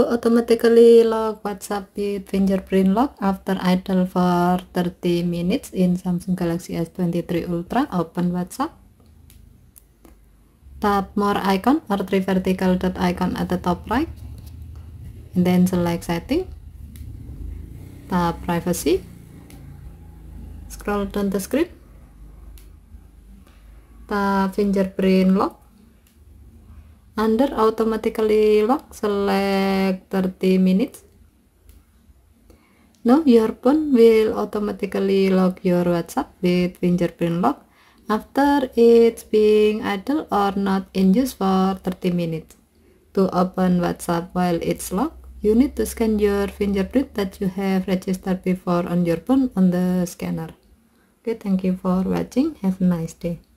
automatically lock WhatsApp with fingerprint lock after idle for 30 minutes in Samsung Galaxy S23 Ultra. Open WhatsApp. Tap more icon or three vertical dot icon at the top right. And then select setting. Tap privacy. Scroll down the script. Tap fingerprint lock under automatically lock select 30 minutes now your phone will automatically lock your whatsapp with fingerprint lock after it's being idle or not in use for 30 minutes to open whatsapp while it's locked you need to scan your fingerprint that you have registered before on your phone on the scanner okay thank you for watching have a nice day